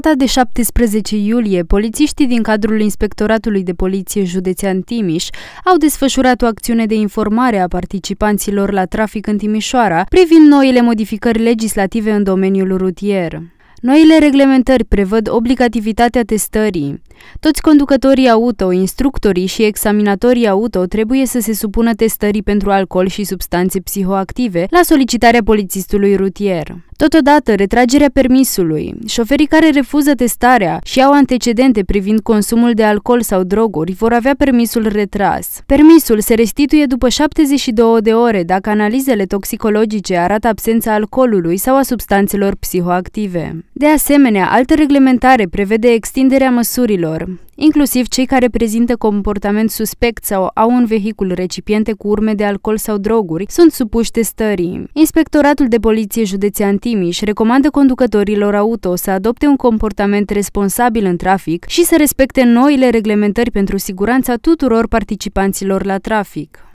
data de 17 iulie, polițiștii din cadrul Inspectoratului de Poliție Județean Timiș au desfășurat o acțiune de informare a participanților la trafic în Timișoara privind noile modificări legislative în domeniul rutier. Noile reglementări prevăd obligativitatea testării. Toți conducătorii auto, instructorii și examinatorii auto trebuie să se supună testării pentru alcool și substanțe psihoactive la solicitarea polițistului rutier. Totodată, retragerea permisului. Șoferii care refuză testarea și au antecedente privind consumul de alcool sau droguri vor avea permisul retras. Permisul se restituie după 72 de ore dacă analizele toxicologice arată absența alcoolului sau a substanțelor psihoactive. De asemenea, altă reglementare prevede extinderea măsurilor inclusiv cei care prezintă comportament suspect sau au un vehicul recipiente cu urme de alcool sau droguri, sunt supuși testării. Inspectoratul de Poliție Județean Timiș recomandă conducătorilor auto să adopte un comportament responsabil în trafic și să respecte noile reglementări pentru siguranța tuturor participanților la trafic.